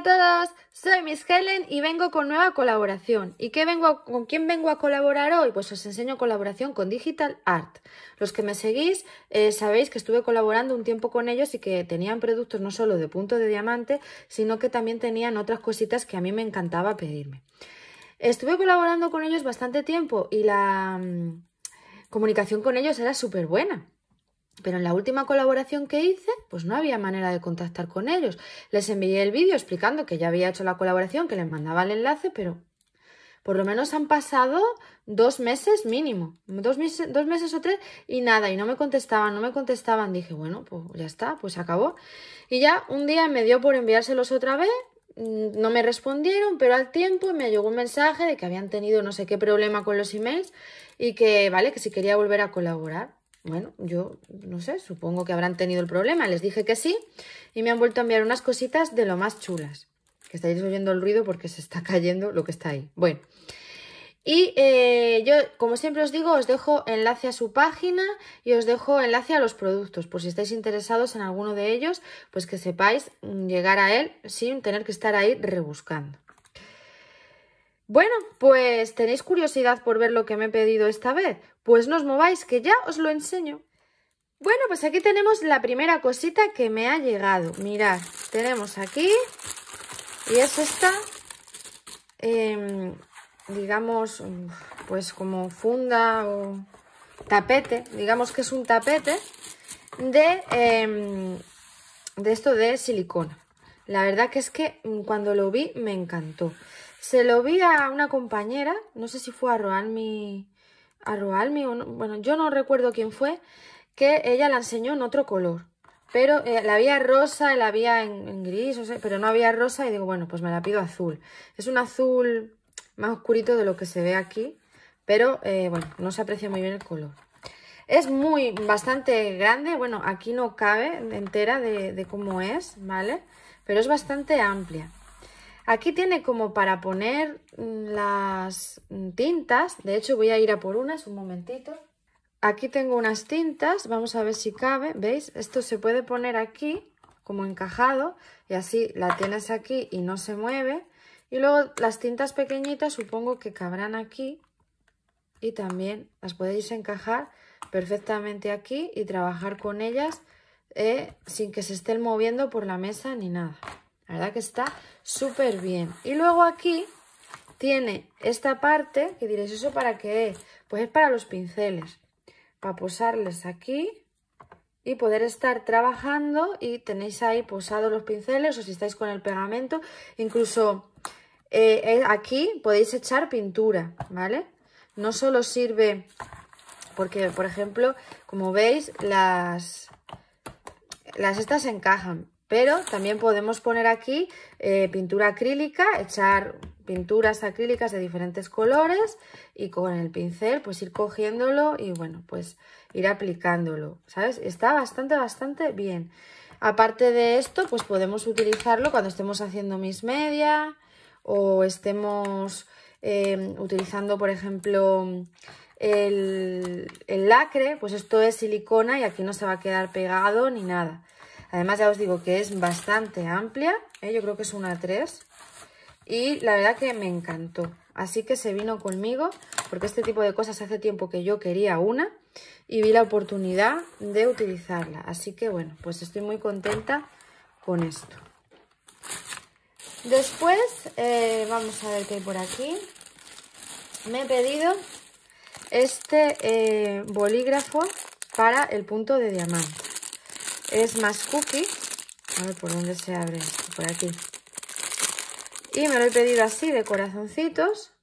Hola a todos, soy Miss Helen y vengo con nueva colaboración. ¿Y qué vengo con quién vengo a colaborar hoy? Pues os enseño colaboración con Digital Art. Los que me seguís eh, sabéis que estuve colaborando un tiempo con ellos y que tenían productos no solo de punto de diamante, sino que también tenían otras cositas que a mí me encantaba pedirme. Estuve colaborando con ellos bastante tiempo y la mm, comunicación con ellos era súper buena. Pero en la última colaboración que hice, pues no había manera de contactar con ellos. Les envié el vídeo explicando que ya había hecho la colaboración, que les mandaba el enlace, pero por lo menos han pasado dos meses mínimo, dos meses, o tres, y nada, y no me contestaban, no me contestaban. Dije, bueno, pues ya está, pues acabó. Y ya un día me dio por enviárselos otra vez, mm, no me respondieron, pero al tiempo me llegó un mensaje de que habían tenido no sé qué problema con los emails y que, vale, que si quería volver a colaborar bueno, yo no sé, supongo que habrán tenido el problema. Les dije que sí y me han vuelto a enviar unas cositas de lo más chulas. Que estáis oyendo el ruido porque se está cayendo lo que está ahí. Bueno, y eh, yo, como siempre os digo, os dejo enlace a su página y os dejo enlace a los productos, por si estáis interesados en alguno de ellos, pues que sepáis llegar a él sin tener que estar ahí rebuscando. Bueno, pues tenéis curiosidad por ver lo que me he pedido esta vez. Pues no os mováis, que ya os lo enseño. Bueno, pues aquí tenemos la primera cosita que me ha llegado. Mirad, tenemos aquí, y es esta, em, digamos, pues como funda o tapete, digamos que es un tapete de, em, de esto de silicona. La verdad que es que mm, cuando lo vi me encantó. Se lo vi a una compañera, no sé si fue a Roalmi, a Roalmi o bueno, yo no recuerdo quién fue, que ella la enseñó en otro color. Pero eh, la había rosa, la había en, gris, pero no había rosa y digo, bueno, pues me la pido azul. Es un azul más oscurito de lo que se ve aquí, pero eh, bueno, no se aprecia muy bien el color. Es muy, bastante grande, bueno, aquí no cabe entera de cómo es, ¿vale? Pero es bastante amplia. Aquí tiene como para poner mm, las mm, tintas. De hecho, voy a ir a por unas un momentito. Aquí tengo unas tintas. Vamos a ver si cabe. ¿Veis? Esto se puede poner aquí como encajado y así la tienes aquí y no se mueve. Y luego las tintas pequeñitas supongo que cabrán aquí y también las podéis encajar perfectamente aquí y trabajar con ellas eh, sin que se estén moviendo por la mesa ni nada. La verdad que está súper bien. Y luego aquí tiene esta parte, que diréis, ¿eso para qué es? Pues es para los pinceles, para posarles aquí y poder estar trabajando y tenéis ahí posados los pinceles o si estáis con el pegamento, incluso eh, eh, aquí podéis echar pintura, ¿vale? No solo sirve porque, por ejemplo, como veis, las, las estas encajan, pero también podemos poner aquí eh, pintura acrílica, echar pinturas acrílicas de diferentes colores y con el pincel pues ir cogiéndolo y bueno, pues ir aplicándolo, ¿sabes? Está bastante, bastante bien. Aparte de esto, pues podemos utilizarlo cuando estemos haciendo mis media o estemos em, utilizando, por ejemplo, el, el lacre, pues esto es silicona y aquí no se va a quedar pegado ni nada. Además ya os digo que es bastante amplia, ¿eh? yo creo que es una 3. Y la verdad que me encantó. Así que se vino conmigo porque este tipo de cosas hace tiempo que yo quería una y vi la oportunidad de utilizarla. Así que bueno, pues estoy muy contenta con esto. Después, eh, vamos a ver qué hay por aquí. Me he pedido este eh, bolígrafo para el punto de diamante. Es más cookie. A ver, ¿por dónde se abre Por aquí. Y me lo he pedido así, de corazoncitos.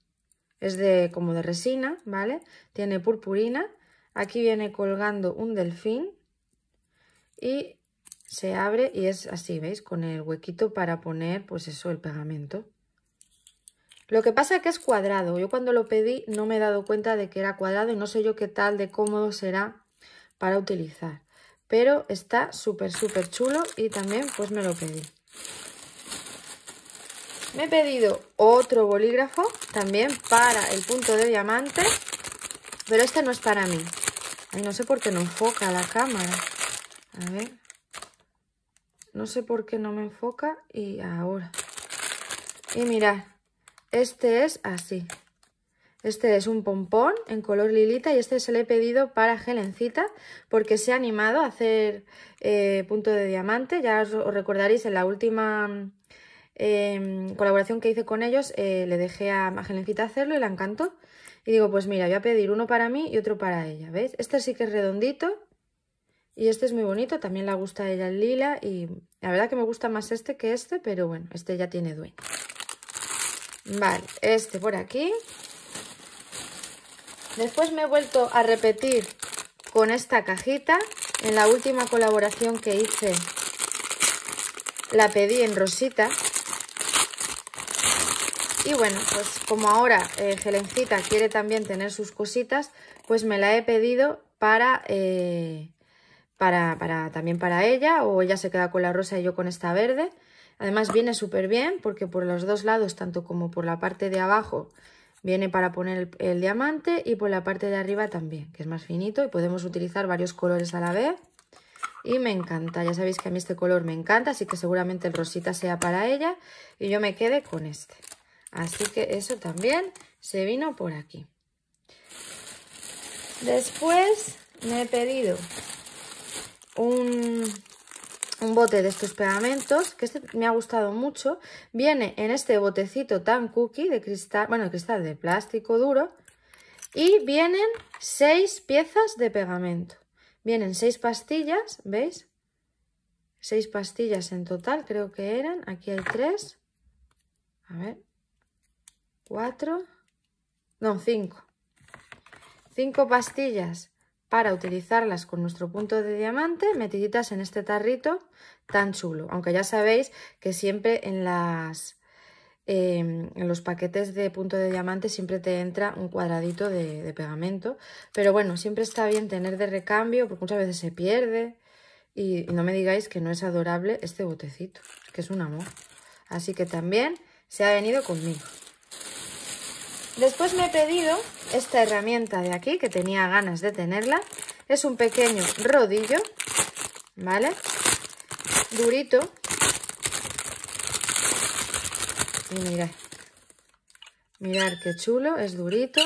Es de como de resina, ¿vale? Tiene purpurina. Aquí viene colgando un delfín. Y se abre y es así, ¿veis? Con el huequito para poner, pues eso, el pegamento. Lo que pasa es que es cuadrado. Yo cuando lo pedí no me he dado cuenta de que era cuadrado y no sé yo qué tal de cómodo será para utilizar pero está súper, súper chulo y también pues me lo pedí. Me he pedido otro bolígrafo también para el punto de diamante, pero este no es para mí. Ay, no sé por qué no enfoca la cámara. A ver. No sé por qué no me enfoca y ahora. Y mirad, este es así. Este es un pompón en color lilita y este se le he pedido para Gelencita porque se ha animado a hacer eh, punto de diamante. Ya os, recordaréis en la última em, colaboración que hice con ellos eh, le dejé a, Jelencita hacerlo y la encantó. Y digo, pues mira, voy a pedir uno para mí y otro para ella, ¿veis? Este sí que es redondito y este es muy bonito, también le gusta ella el lila y la verdad que me gusta más este que este, pero bueno, este ya tiene dueño. Vale, este por aquí. Después me he vuelto a repetir con esta cajita en la última colaboración que hice. La pedí en rosita. Y bueno, pues como ahora Gelencita eh, quiere también tener sus cositas, pues me la he pedido para, eh, para, para también para ella, o ella se queda con la rosa y yo con esta verde. Además viene súper bien porque por los dos lados, tanto como por la parte de abajo, Viene para poner el, diamante y por la parte de arriba también, que es más finito y podemos utilizar varios colores a la vez. Y me encanta, ya sabéis que a mí este color me encanta, así que seguramente el rosita sea para ella y yo me quede con este. Así que eso también se vino por aquí. Después me he pedido un un bote de estos pegamentos, que este me ha gustado mucho. Viene en este botecito tan cookie de cristal, bueno, cristal de plástico duro. Y vienen seis piezas de pegamento. Vienen seis pastillas, ¿veis? Seis pastillas en total, creo que eran. Aquí hay tres. A ver. Cuatro. No, cinco. Cinco pastillas para utilizarlas con nuestro punto de diamante metiditas en este tarrito tan chulo. Aunque ya sabéis que siempre en, em, los paquetes de punto de diamante siempre te entra un cuadradito de, pegamento. Pero bueno, siempre está bien tener de recambio porque muchas veces se pierde. y no me digáis que no es adorable este botecito, que es un amor. Así que también se ha venido conmigo. Después me he pedido esta herramienta de aquí, que tenía ganas de tenerla. Es un pequeño rodillo, ¿vale? Durito. Y mirad. Mirad qué chulo, es durito,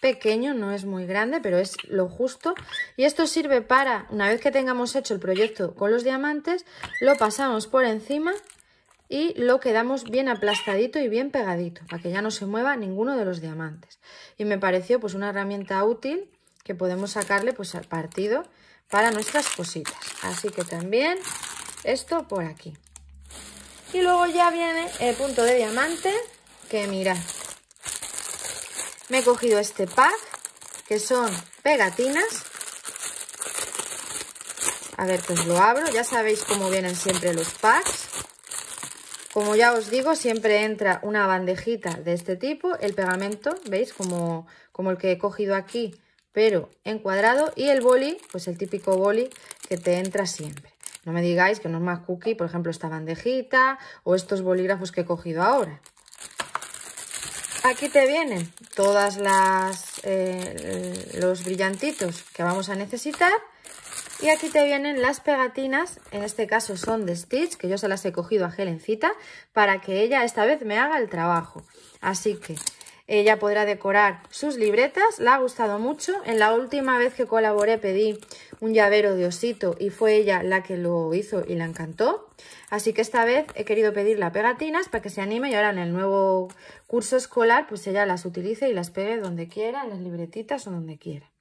pequeño, no es muy grande, pero es lo justo. Y esto sirve para, una vez que tengamos hecho el proyecto con los diamantes, lo pasamos por encima y lo quedamos bien aplastadito y bien pegadito para que ya no se mueva ninguno de los diamantes. Y me pareció pues una herramienta útil que podemos sacarle pues al partido para nuestras cositas. Así que también esto por aquí. Y luego ya viene el punto de diamante que mirad. Me he cogido este pack que son pegatinas a ver, pues lo abro. Ya sabéis cómo vienen siempre los packs. Como ya os digo, siempre entra una bandejita de este tipo, el pegamento, ¿veis? Como, como el que he cogido aquí, pero encuadrado. Y el boli, pues el típico boli que te entra siempre. No me digáis que no es más cookie, por ejemplo, esta bandejita o estos bolígrafos que he cogido ahora. Aquí te vienen todas las eh, los brillantitos que vamos a necesitar y aquí te vienen las pegatinas, en este caso son de Stitch, que yo se las he cogido a Helencita, para que ella esta vez me haga el trabajo. Así que ella podrá decorar sus libretas, la ha gustado mucho. En la última vez que colaboré pedí un llavero de osito y fue ella la que lo hizo y la encantó. Así que esta vez he querido pedirle a pegatinas para que se anime y ahora en el nuevo curso escolar pues ella las utilice y las pegue donde quiera, en las libretitas o donde quiera.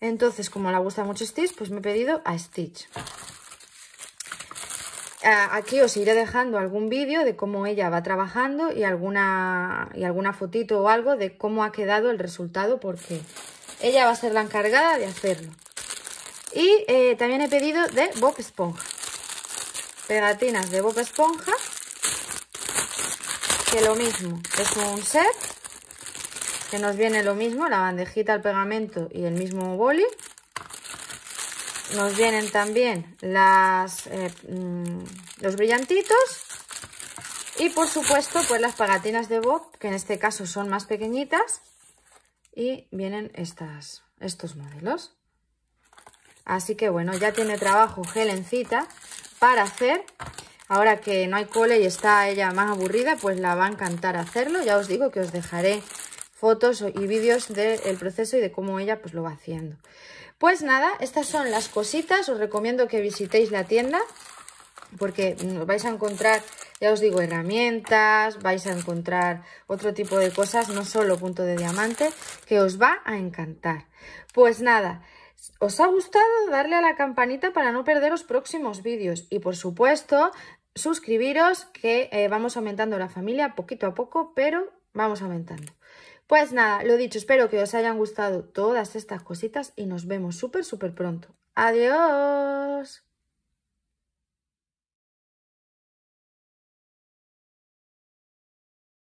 Entonces, como la gusta mucho Stitch, pues me he pedido a Stitch. Aquí os iré dejando algún vídeo de cómo ella va trabajando y alguna, alguna fotito o algo de cómo ha quedado el resultado porque ella va a ser la encargada de hacerlo. Y eh, también he pedido de Bob Esponja. Pegatinas de Bob Esponja. Que lo mismo, es un set que nos viene lo mismo, la bandejita, el pegamento y el mismo boli. Nos vienen también las, eh, mm, los brillantitos y por supuesto pues las pagatinas de Bob, que en este caso son más pequeñitas y vienen estas, estos modelos. Así que bueno, ya tiene trabajo Gelencita para hacer. Ahora que no hay cole y está ella más aburrida, pues la va a encantar hacerlo. Ya os digo que os dejaré fotos y vídeos del proceso y de cómo ella pues lo va haciendo. Pues nada, estas son las cositas, os recomiendo que visitéis la tienda porque mm, vais a encontrar, ya os digo, herramientas, vais a encontrar otro tipo de cosas, no solo punto de diamante, que os va a encantar. Pues nada, ¿os ha gustado? Darle a la campanita para no perder los próximos vídeos y por supuesto suscribiros que eh, vamos aumentando la familia poquito a poco, pero vamos aumentando. Pues nada, lo dicho, espero que os hayan gustado todas estas cositas y nos vemos súper, súper pronto. Adiós.